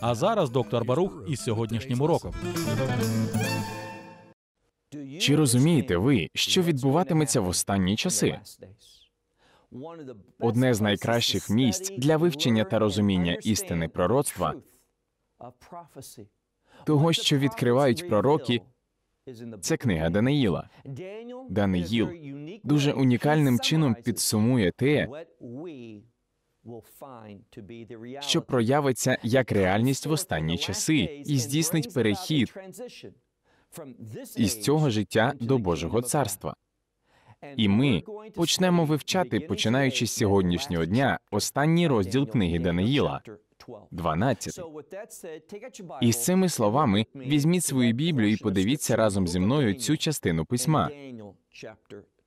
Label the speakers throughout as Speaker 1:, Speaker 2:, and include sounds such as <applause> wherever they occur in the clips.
Speaker 1: А зараз доктор Барух із сьогоднішнім уроком. Чи
Speaker 2: розумієте ви, що відбуватиметься в останні часи? Одне з найкращих місць для вивчення та розуміння істини пророцтва того, що відкривають пророки, це книга Даниїла. Даниїл дуже унікальним чином підсумує те, що проявиться як реальність в останні часи і здійснить перехід із цього життя до Божого царства. І ми почнемо вивчати, починаючи з сьогоднішнього дня, останній розділ книги Даниїла, 12. І з цими словами візьміть свою Біблію і подивіться разом зі мною цю частину письма.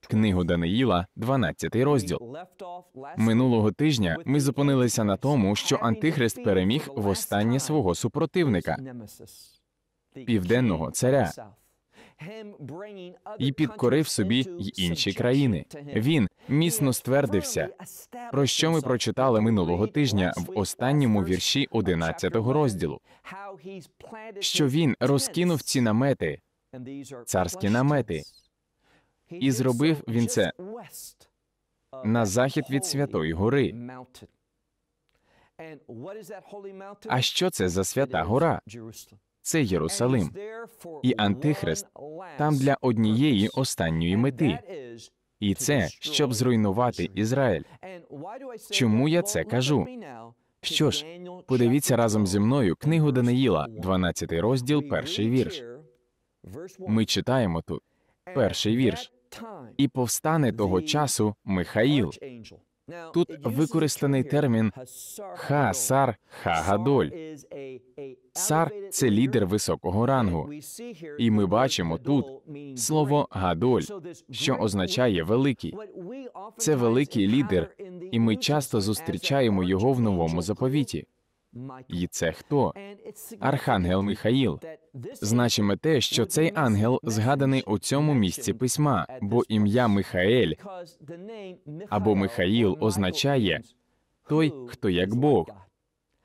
Speaker 2: Книгу Даниїла, 12 розділ. Минулого тижня ми зупинилися на тому, що Антихрист переміг востаннє свого супротивника, південного царя і підкорив собі й інші країни. Він міцно ствердився. Про що ми прочитали минулого тижня в останньому вірші 11 розділу. що він розкинув ці намети,
Speaker 1: царські намети і зробив він це
Speaker 2: на захід від Святої Гори. А що це за свята гора? Це Єрусалим і Антихрист там для однієї останньої мети. І це щоб зруйнувати Ізраїль. Чому я це кажу? Що ж, подивіться разом зі мною книгу Даниїла, 12 розділ, перший вірш. Ми читаємо тут перший вірш і повстане того часу Михаїл. Тут використаний термін хасар сар Сар це лідер високого рангу. І ми бачимо тут слово гадоль, що означає великий. Це великий лідер, і ми часто зустрічаємо його в новому заповіті. І це хто? Архангел Михаїл. Значиме те, що цей ангел згаданий у цьому місці письма, бо ім'я Михаель або Михаїл означає той, хто як Бог.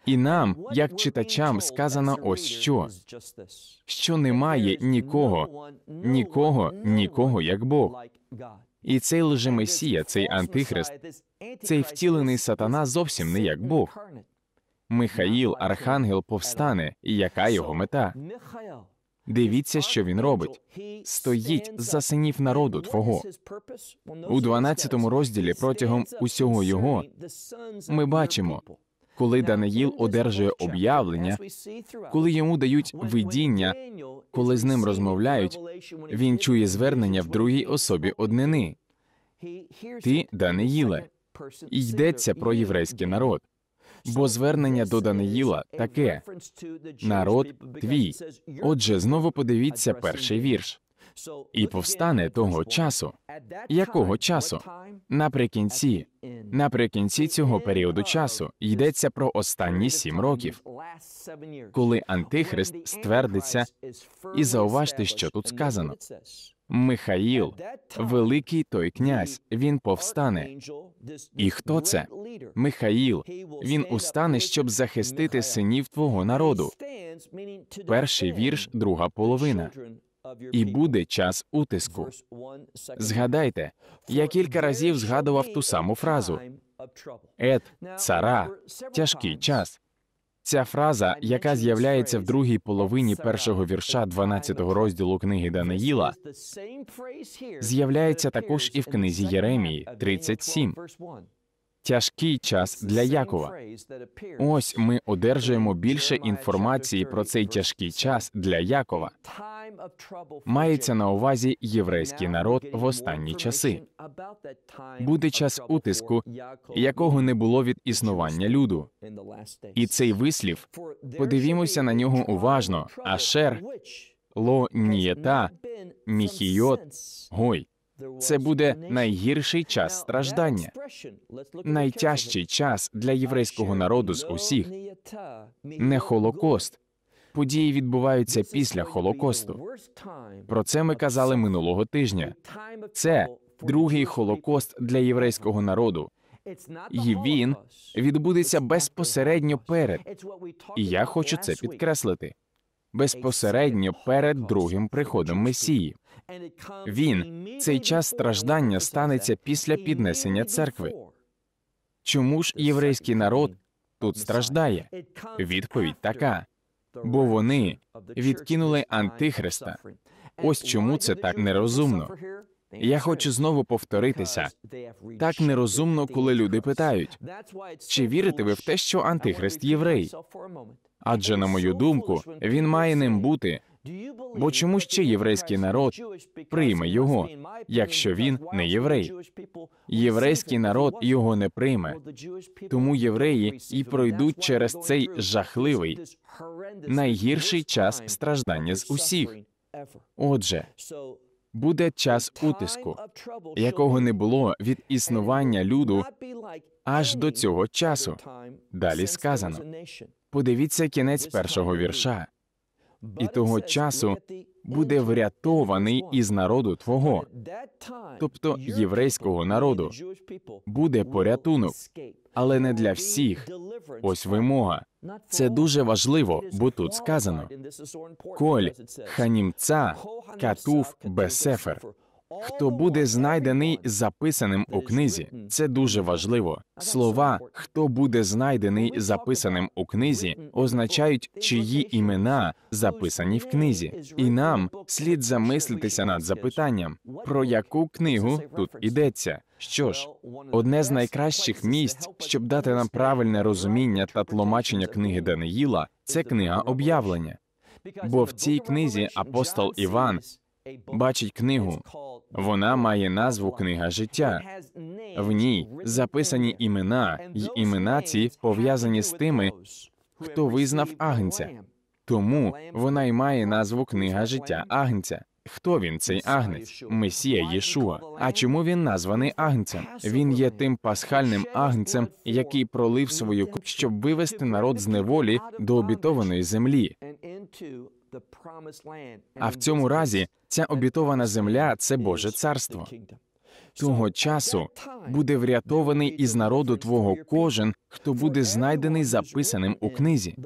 Speaker 2: І нам, як читачам, сказано ось що: що немає нікого, нікого, нікого як Бог. І цей лжемесія, цей антихрист, цей втілений сатана зовсім не як Бог. Михаїл, архангел, повстане, і яка його мета? Дивіться, що він робить. Стоїть за синів народу твого. У 12 розділі протягом усього його ми бачимо, коли Даниїл одержує об'явлення, коли йому дають видіння, коли з ним розмовляють, він чує звернення в другій особі однини. Ти, Даниїле, і йдеться про єврейський народ бо звернення до Даниїла таке народ твій. Отже, знову подивіться перший вірш. І повстане того часу. Якого часу? Наприкінці, наприкінці цього періоду часу йдеться про останні сім років, коли Антихрист ствердиться
Speaker 1: і зауважте,
Speaker 2: що тут сказано. Михаїл, великий той князь, він повстане. І хто це? Михаїл. Він устане, щоб захистити синів твого народу. Перший вірш, друга половина. І буде час утиску. Згадайте, я кілька разів згадував ту саму фразу. Ед, цара, тяжкий час. Ця фраза, яка з'являється в другій половині першого вірша 12-го розділу книги Даниїла,
Speaker 1: з'являється також і в
Speaker 2: книзі Єремії 37 тяжкий час для Якова. Ось ми одержуємо більше інформації про цей тяжкий час для Якова. Мається на увазі єврейський народ в останні часи. Буде час утиску, якого не було від існування люду. І цей вислів подивімося на нього уважно. Ашер, ло нієта міхійот, гой. Це буде найгірший час страждання, найтяжчий час для єврейського народу з усіх. Не Холокост. Події відбуваються після Холокосту. Про це ми казали минулого тижня. Це другий Холокост для єврейського народу. І він відбудеться безпосередньо перед. І я хочу це підкреслити безпосередньо перед другим приходом Месії. Він цей час страждання станеться після піднесення церкви. Чому ж єврейський народ тут страждає? Відповідь така, бо вони відкинули Антихриста. Ось чому це так нерозумно. Я хочу знову повторитися так нерозумно, коли люди питають чи вірите ви в те, що Антихрист єврей? Адже, на мою думку, він має ним бути Бо чому ще єврейський народ прийме його, якщо він не єврей? Єврейський народ його не прийме. Тому євреї і пройдуть через цей жахливий найгірший час страждання з усіх. Отже, буде час утиску, якого не було від існування люду аж до цього часу. Далі сказано. Подивіться кінець першого вірша і того часу буде врятований із народу твого, тобто єврейського народу. Буде порятунок, але не для всіх. Ось вимога. Це дуже важливо, бо тут сказано: коль ханімца катув бесефер хто буде знайдений записаним у книзі. Це дуже важливо. Слова хто буде знайдений записаним у книзі означають, чиї імена записані в книзі, і нам слід замислитися над запитанням, про яку книгу тут ідеться? Що ж, одне з найкращих місць, щоб дати нам правильне розуміння та тлумачення книги Даниїла, це книга об'явлення. Бо в цій книзі апостол Іван бачить книгу. Вона має назву Книга життя. В ній записані імена, й імена ці пов'язані з тими, хто визнав агнця. Тому вона й має назву Книга життя Агнця. Хто він, цей агнець? Месія Єшуа. А чому він названий агнцем? Він є тим пасхальним агнцем, який пролив свою кров, щоб вивести народ з неволі до обітованої землі. А в цьому разі ця обітована земля це Боже царство. Того часу буде врятований із народу Твого кожен, хто буде знайдений записаним у книзі.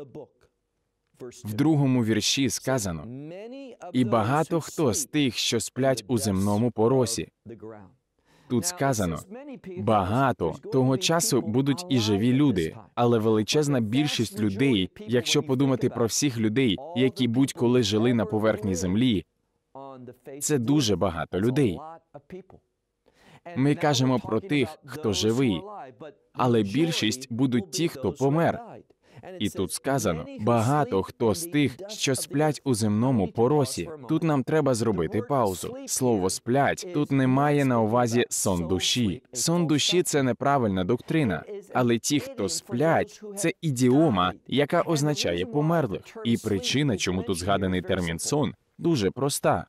Speaker 2: В другому вірші сказано і багато хто з тих, що сплять у земному поросі, Тут сказано багато того часу будуть і живі люди, але величезна більшість людей, якщо подумати про всіх людей, які будь-коли жили на поверхні землі, це дуже багато людей. Ми кажемо про тих, хто живий, але більшість будуть ті, хто помер. І тут сказано: багато хто з тих, що сплять у земному поросі. Тут нам треба зробити паузу. Слово сплять тут немає на увазі сон душі. Сон душі це неправильна доктрина, але ті, хто сплять, це ідіома, яка означає померлих, і причина, чому тут згаданий термін сон дуже проста.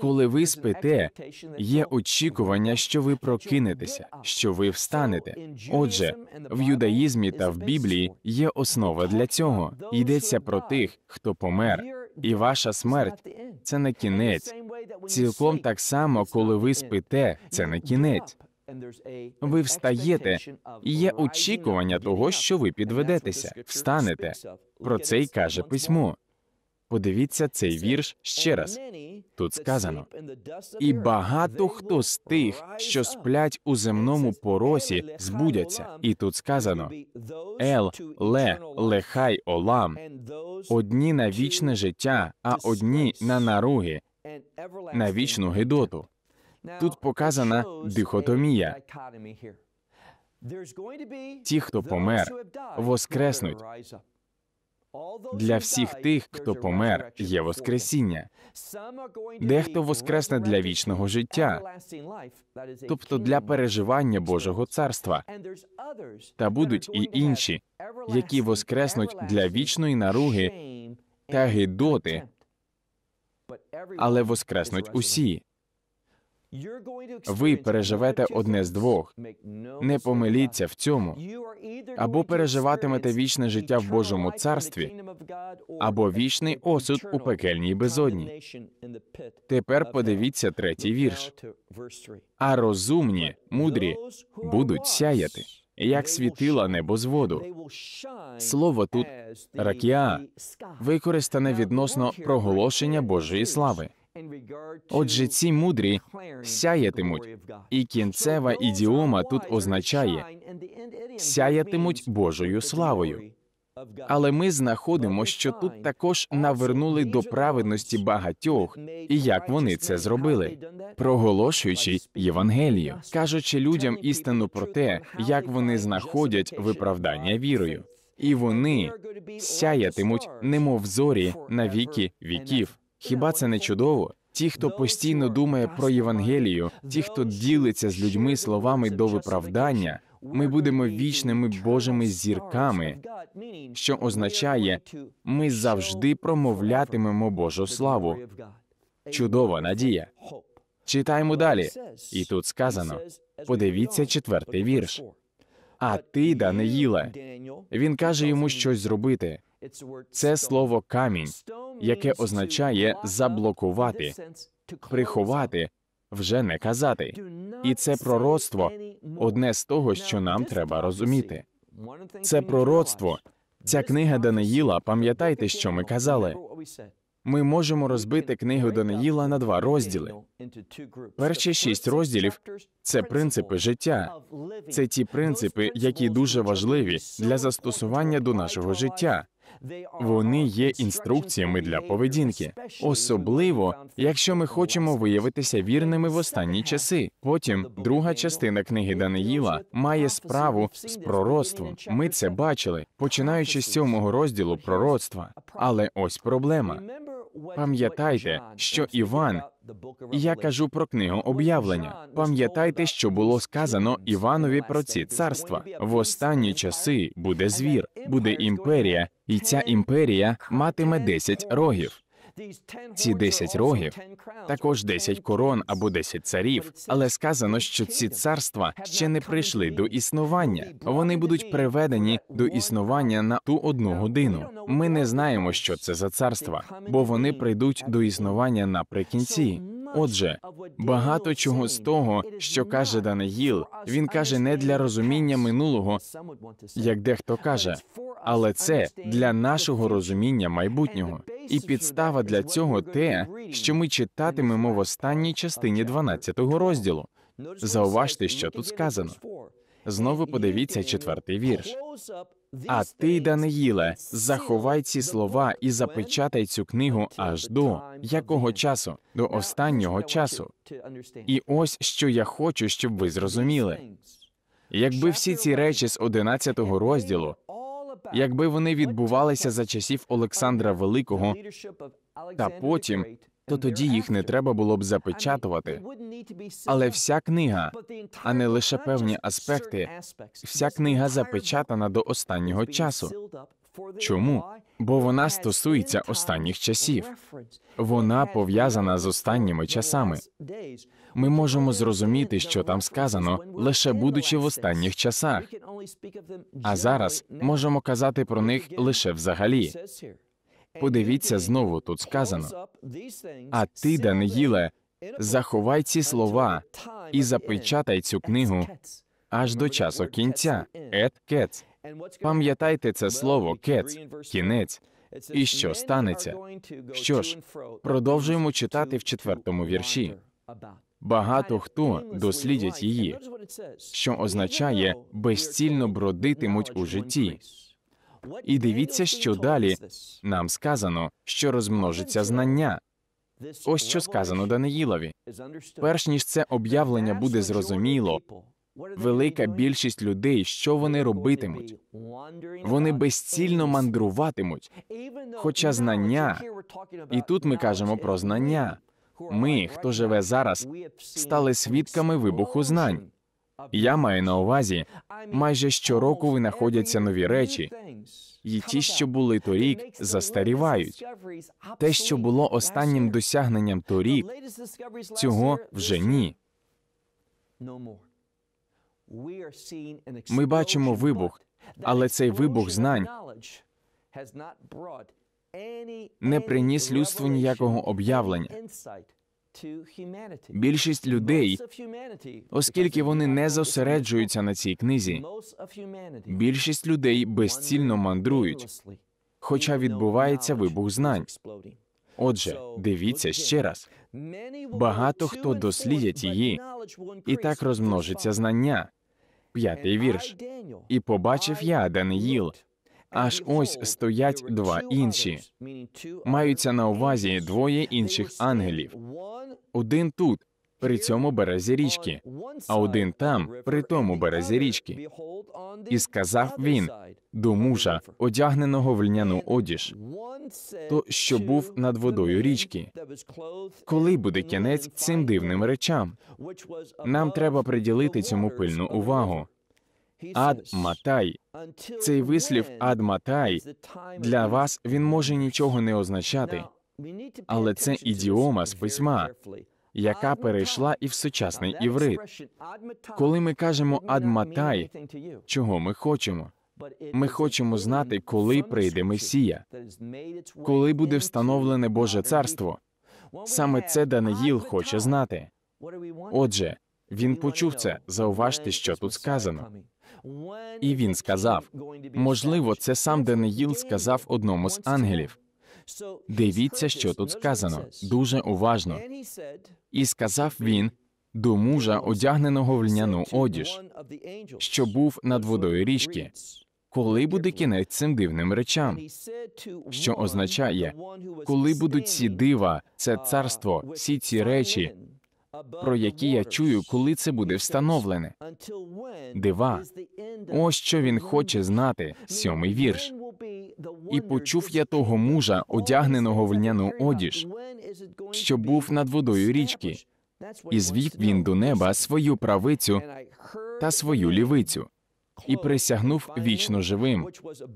Speaker 2: Коли ви спите, є очікування, що ви прокинетеся, що ви встанете. Отже, в юдаїзмі та в Біблії є основа для цього. Йдеться про тих, хто помер, і ваша смерть це не кінець. Цілком так само, коли ви спите, це не кінець. Ви встаєте, і є очікування того, що ви підведетеся, встанете. Про це й каже письмо. Подивіться цей вірш ще раз. Тут сказано і багато хто з тих, що сплять у земному поросі, збудяться. І тут сказано Ел, ле, лехай олам, одні на вічне життя, а одні на наруги, на вічну гидоту. Тут показана дихотомія. Ті, хто помер, воскреснуть. Для всіх тих, хто помер, є Воскресіння. Дехто воскресне для вічного життя, тобто для переживання Божого царства. Та будуть і інші, які воскреснуть для вічної наруги та гидоти, але воскреснуть усі. Ви переживете одне з двох. Не помиліться в цьому. Або переживатимете вічне життя в Божому царстві, або вічний осуд у пекельній безодні.
Speaker 1: Тепер подивіться третій вірш.
Speaker 2: А розумні, мудрі будуть сяяти, як світила небо з воду. Слово тут ракіа використане відносно проголошення Божої слави. Отже, ці мудрі сяятимуть, і кінцева ідіома тут означає сяятимуть Божою славою. Але ми знаходимо, що тут також навернули до праведності багатьох, і як вони це зробили, проголошуючи Євангелію, кажучи людям істину про те, як вони знаходять виправдання вірою, і вони сяятимуть, немов зорі на віки віків. Хіба це не чудово? Ті, хто постійно думає про Євангелію, ті, хто ділиться з людьми словами до виправдання, ми будемо вічними Божими зірками, що означає, ми завжди промовлятимемо Божу славу. Чудова надія. Читаємо далі, і тут сказано: подивіться четвертий вірш. А ти, Даниїле, він каже йому щось зробити. Це слово камінь яке означає заблокувати, приховати, вже не казати. І це пророцтво одне з того, що нам треба розуміти. Це пророцтво. Ця книга Даниїла, пам'ятайте, що ми казали. Ми можемо розбити книгу Даниїла на два розділи. Перші шість розділів це принципи життя. Це ті принципи, які дуже важливі для застосування до нашого життя. Вони є інструкціями для поведінки, особливо якщо ми хочемо виявитися вірними в останні часи. Потім друга частина книги Даниїла має справу з пророцтвом. Ми це бачили, починаючи з сьомого розділу пророцтва. Але ось проблема. Пам'ятайте, що Іван я кажу про книгу об'явлення. Пам'ятайте, що було сказано Іванові про ці царства. В останні часи буде звір, буде імперія, і ця імперія матиме десять рогів. Ці десять рогів також десять корон або десять царів, але сказано, що ці царства ще не прийшли до існування. Вони будуть приведені до існування на ту одну годину. Ми не знаємо, що це за царства, бо вони прийдуть до існування наприкінці. Отже, багато чого з того, що каже Даниїл, він каже не для розуміння минулого, як дехто каже, але це для нашого розуміння майбутнього і підстава для цього те, що ми читатимемо в останній частині 12-го розділу. Зауважте, що тут сказано. Знову подивіться четвертий вірш. А ти, Даниїле, заховай ці слова і запечатай цю книгу аж до якого часу? До останнього часу. І ось що я хочу, щоб ви зрозуміли. Якби всі ці речі з 11-го розділу, якби вони відбувалися за часів Олександра Великого та потім, то тоді їх не треба було б запечатувати. Але вся книга, а не лише певні аспекти, вся книга запечатана до останнього часу. Чому? Бо вона стосується останніх часів. Вона пов'язана з останніми часами. Ми можемо зрозуміти, що там сказано, лише будучи в останніх часах.
Speaker 1: А зараз можемо
Speaker 2: казати про них лише взагалі. Подивіться знову, тут сказано а ти, Даниїле, заховай ці слова і запечатай цю книгу аж до часу кінця. Ет кец. Пам'ятайте це слово кец, кінець. І що станеться? Що ж, продовжуємо читати в четвертому вірші. Багато хто дослідять її, що означає безцільно бродитимуть у житті. І дивіться, що далі нам сказано, що розмножиться знання. Ось що сказано Даниїлові. Перш ніж це об'явлення буде зрозуміло, велика більшість людей, що вони робитимуть, вони безцільно мандруватимуть. Хоча знання, і тут ми кажемо про знання. Ми, хто живе зараз, стали свідками вибуху знань. Я маю на увазі, майже щороку винаходяться нові речі, і ті, що були торік, застарівають. Те, що було останнім досягненням торік, цього вже ні.
Speaker 1: Ми бачимо вибух, але цей вибух знань не приніс людству ніякого об'явлення. Більшість людей, оскільки
Speaker 2: вони не зосереджуються на цій книзі, більшість людей безцільно мандрують, хоча відбувається вибух знань. Отже, дивіться ще раз: багато хто дослідять її, і так розмножиться знання. П'ятий вірш. І побачив я Даниїл, Аж ось стоять два інші, маються на увазі двоє інших ангелів. Один тут, при цьому березі річки, а один там, при тому березі річки. І сказав він до мужа, одягненого в льняну одіж, то що був над водою річки. Коли буде кінець цим дивним речам? Нам треба приділити цьому пильну увагу. Ад-матай. Цей вислів ад-матай для вас він може нічого не означати, але це ідіома з письма, яка перейшла і в сучасний іврит. Коли ми кажемо ад-матай, чого ми хочемо? Ми хочемо знати, коли прийде Месія, коли буде встановлене Боже царство. Саме це Даниїл хоче знати. Отже, він почув це. Зауважте, що тут сказано. І він сказав: можливо, це сам Даниїл сказав одному з ангелів. Дивіться, що тут сказано дуже уважно. І сказав він до мужа, одягненого в льняну одіж, що був над водою річки. Коли буде кінець цим дивним речам, що означає, коли будуть ці дива, це царство, всі ці речі, про які я чую, коли це буде встановлене. Дива, ось що він хоче знати. Сьомий вірш. І почув я того мужа, одягненого в льняну одіж, що був над водою річки, і звів він до неба свою правицю та свою лівицю. І присягнув вічно живим.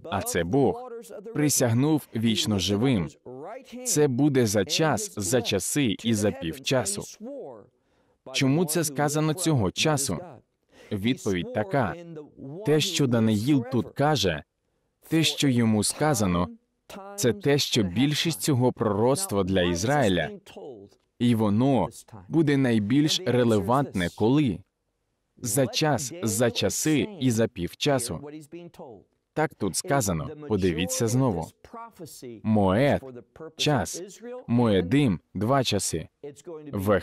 Speaker 2: А це Бог присягнув вічно живим. Це буде за час, за часи і за півчасу. Чому це сказано цього часу? Відповідь така: те, що Даниїл тут каже, те, що йому сказано, це те, що більшість цього пророцтва для Ізраїля, і воно буде найбільш релевантне коли за час, за часи і за півчасу. Так тут сказано. Подивіться знову. Моед – час, Моедим – два часи, в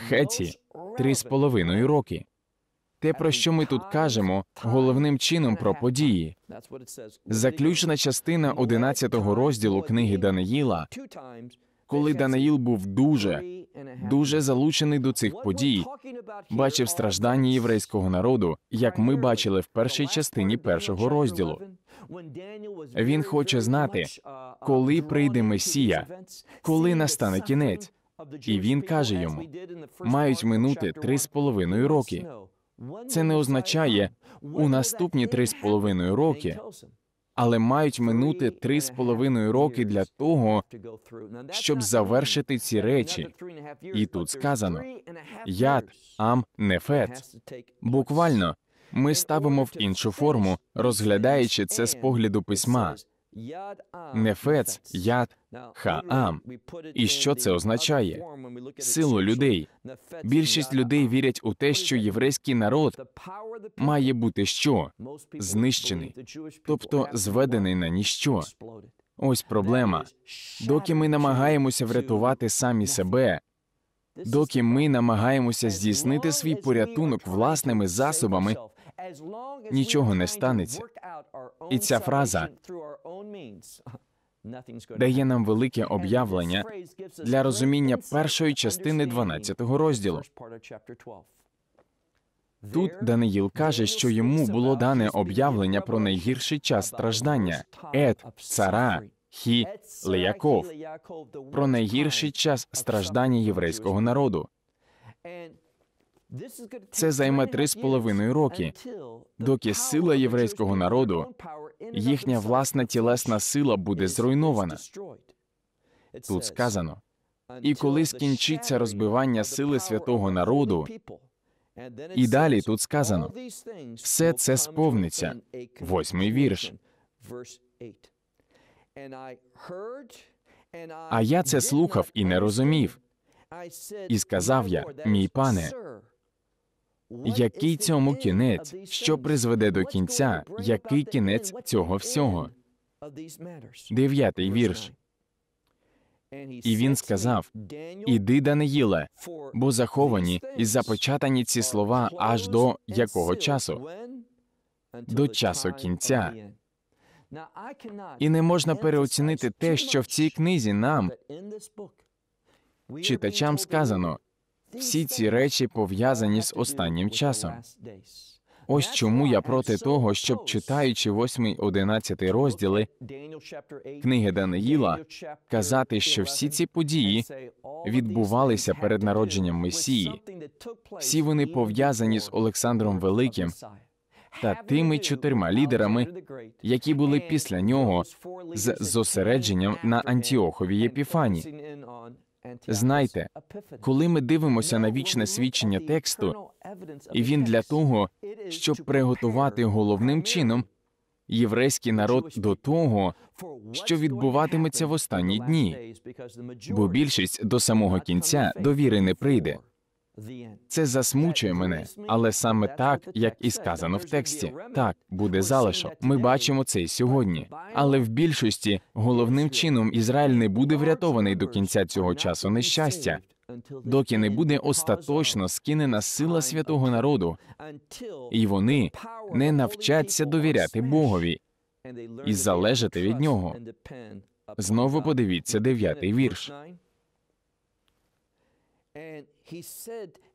Speaker 2: три з половиною роки. Те, про що ми тут кажемо, головним чином про події. Заключна частина 11-го розділу книги Даниїла, коли Даниїл був дуже, дуже залучений до цих подій, бачив страждання єврейського народу, як ми бачили в першій частині першого розділу. Він хоче знати, uh, uh, коли прийде Месія, коли настане кінець. І він каже йому: мають минути три з половиною роки. Це не означає у наступні три з половиною роки, але мають минути три з половиною роки для того, щоб завершити ці речі.
Speaker 1: І тут сказано: яд
Speaker 2: ам нефет буквально ми ставимо в іншу форму, розглядаючи це з погляду письма Нефец, яд, хаам. І що це означає? Силу людей. Більшість людей вірять у те, що єврейський народ має бути що знищений, тобто зведений на ніщо. Ось проблема. Доки ми намагаємося врятувати самі себе, доки ми намагаємося здійснити свій порятунок власними засобами,
Speaker 1: нічого не станеться.
Speaker 2: І ця фраза
Speaker 1: <laughs> дає нам велике об'явлення для розуміння першої частини 12-го розділу.
Speaker 2: Тут Даниїл каже, що йому було дане об'явлення про найгірший час страждання ет, цара, хі, Леяков, про найгірший час страждання єврейського народу. Це займе три з половиною роки, доки сила єврейського народу, їхня власна тілесна сила буде зруйнована. Тут сказано і коли скінчиться розбивання сили святого народу,
Speaker 1: і далі тут сказано все це сповниться. Восьмий вірш.
Speaker 2: А я це слухав і не розумів.
Speaker 1: І сказав я, мій пане.
Speaker 2: Який цьому кінець, що призведе до кінця, який кінець цього всього? Дев'ятий вірш. І він сказав: Іди, Даниїле, бо заховані і запечатані ці слова аж до якого часу?
Speaker 1: До часу кінця. І не можна переоцінити те, що в цій книзі нам
Speaker 2: читачам сказано. Всі ці речі пов'язані з останнім часом. Ось чому я проти того, щоб читаючи 8, 11 розділи книги Даниїла, казати, що всі ці події відбувалися перед народженням Месії. Всі вони пов'язані з Олександром Великим та тими чотирма лідерами, які були після нього з зосередженням на Антіоховій Єпіфані. Знайте, коли ми дивимося на вічне свідчення тексту, і він для того, щоб приготувати головним чином єврейський народ до того, що відбуватиметься в останні дні, бо більшість до самого кінця довіри не прийде. Це засмучує мене, але саме так, як і сказано в тексті, так буде залишок. Ми бачимо це і сьогодні. Але в більшості головним чином Ізраїль не буде врятований до кінця цього часу нещастя, доки не буде остаточно скинена сила святого народу, і вони не навчаться довіряти Богові
Speaker 1: і залежати від нього.
Speaker 2: Знову подивіться дев'ятий вірш.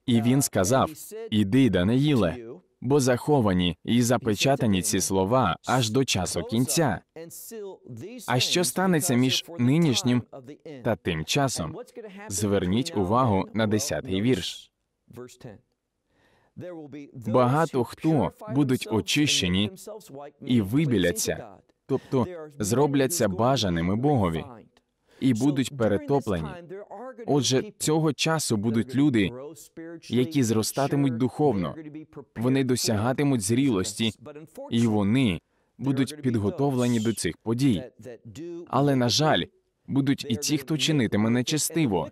Speaker 2: І він сказав: Іди, Даниїле, бо заховані і запечатані ці слова аж до часу кінця. А що станеться між нинішнім та тим часом? Зверніть увагу на десятий вірш. Багато хто будуть очищені
Speaker 1: і вибіляться,
Speaker 2: тобто зробляться бажаними Богові і будуть перетоплені. Отже, цього часу будуть люди, які зростатимуть духовно, вони досягатимуть зрілості, і вони будуть підготовлені до цих подій. Але на жаль, будуть і ті, хто чинитиме нечестиво,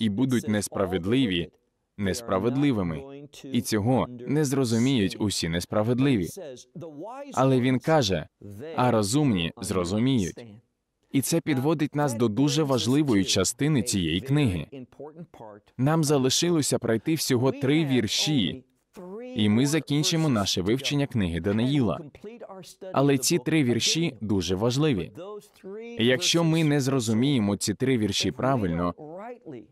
Speaker 2: і будуть несправедливі. Несправедливими і цього не зрозуміють усі несправедливі. Але він каже: а розумні зрозуміють. І це підводить нас до дуже важливої частини цієї книги. Нам залишилося пройти всього три вірші, і ми закінчимо наше вивчення книги Даниїла. Але ці три вірші дуже важливі. Якщо ми не зрозуміємо ці три вірші правильно,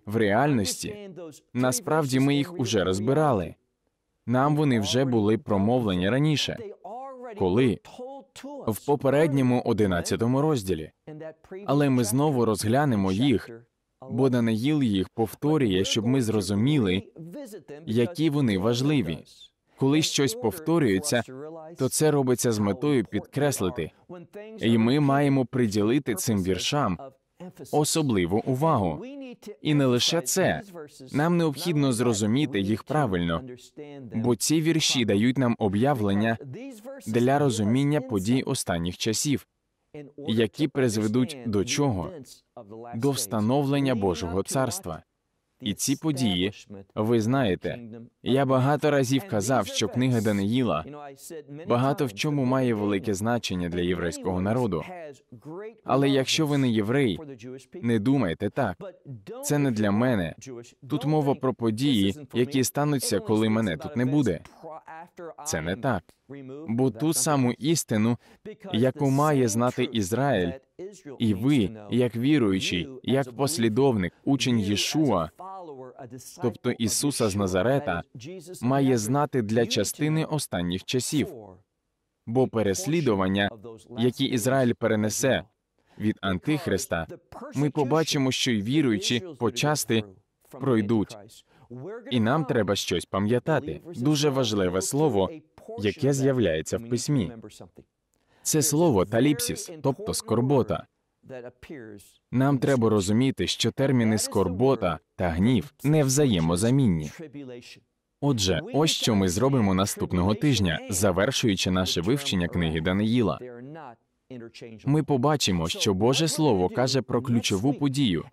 Speaker 2: в реальності насправді ми їх уже розбирали. Нам вони вже були промовлені раніше, коли в попередньому одинадцятому розділі. Але ми знову розглянемо їх, бо Даниїл їх повторює, щоб ми зрозуміли, які вони важливі. Коли щось повторюється, то це робиться з метою підкреслити, і ми маємо приділити цим віршам особливу увагу. І не лише це нам необхідно зрозуміти їх правильно, бо ці вірші дають нам об'явлення для розуміння подій останніх часів, які призведуть до чого? До встановлення Божого царства. І ці події, ви знаєте, я багато разів казав, що книга Даниїла багато в чому має велике значення для єврейського народу. Але якщо ви не єврей, не думайте так. Це не для мене. Тут мова про події, які стануться, коли мене тут не буде. Це не так бо ту саму істину, яку має знати Ізраїль, і ви, як віруючий, як послідовник, учень Єшуа, тобто Ісуса з Назарета, має знати для частини останніх часів, бо переслідування, які Ізраїль перенесе від Антихриста, ми побачимо, що й віруючі почасти пройдуть. І нам треба щось пам'ятати. Дуже важливе слово, яке з'являється в письмі. Це слово таліпсіс, тобто скорбота. Нам треба розуміти, що терміни скорбота та гнів не взаємозамінні. Отже, ось що ми зробимо наступного тижня, завершуючи наше вивчення книги Даниїла. Ми побачимо, що Боже Слово каже про ключову подію,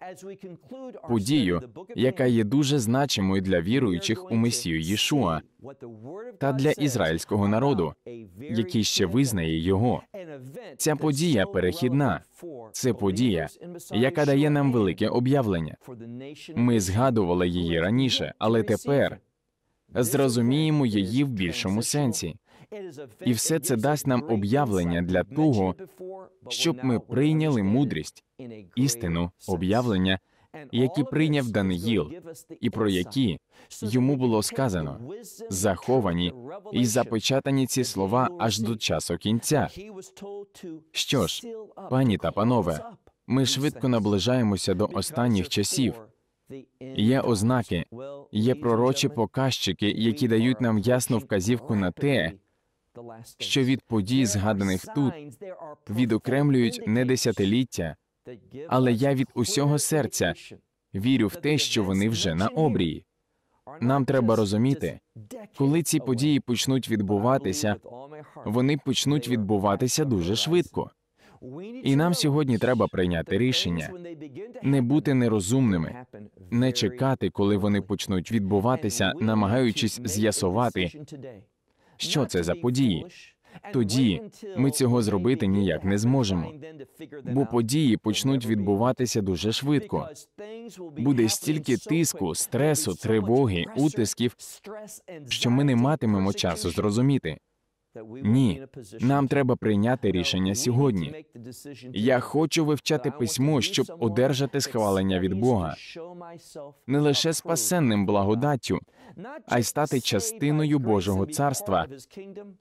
Speaker 2: подію, яка є дуже значимою для віруючих у Месію Єшуа та для ізраїльського народу, який ще визнає його. Ця подія перехідна. Це подія, яка дає нам велике об'явлення. Ми згадували її раніше, але тепер зрозуміємо її в більшому сенсі і все це дасть нам об'явлення для того, щоб ми прийняли мудрість, істину, об'явлення, які прийняв Даниїл, і про які йому було сказано, заховані і запечатані ці слова аж до часу кінця. Що ж, пані та панове, ми швидко наближаємося до останніх часів. Є ознаки, є пророчі показчики, які дають нам ясну вказівку на те, що від подій, згаданих тут, відокремлюють не десятиліття, але я від усього серця вірю в те, що вони вже на обрії. Нам треба розуміти, коли ці події почнуть відбуватися, вони почнуть відбуватися дуже швидко. І нам сьогодні треба прийняти рішення, не бути нерозумними, не чекати, коли вони почнуть відбуватися, намагаючись з'ясувати що це за події. Тоді ми цього зробити ніяк не зможемо. Бо події почнуть відбуватися дуже швидко. Буде стільки тиску, стресу, тривоги, утисків, що ми не матимемо часу зрозуміти. Ні, нам треба прийняти рішення сьогодні. Я хочу вивчати письмо, щоб одержати схвалення від Бога, не лише спасенним благодаттю, а й стати частиною Божого царства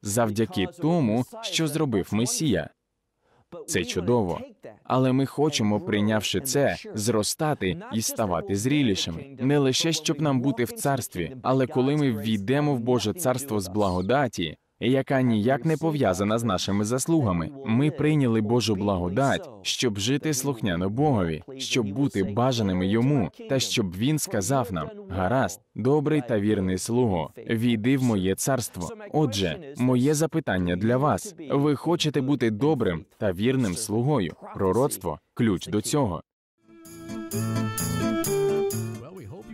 Speaker 2: завдяки тому, що зробив Месія. Це чудово, але ми хочемо, прийнявши це, зростати і ставати зрілішими, не лише щоб нам бути в царстві, але коли ми ввійдемо в Боже царство з благодаті яка ніяк не пов'язана з нашими заслугами. Ми прийняли Божу благодать, щоб жити слухняно Богові, щоб бути бажаними йому, та щоб він сказав нам: гаразд, добрий та вірний слуго, війди в моє царство. Отже, моє запитання для вас: ви хочете бути добрим та вірним слугою? Пророцтво ключ до цього.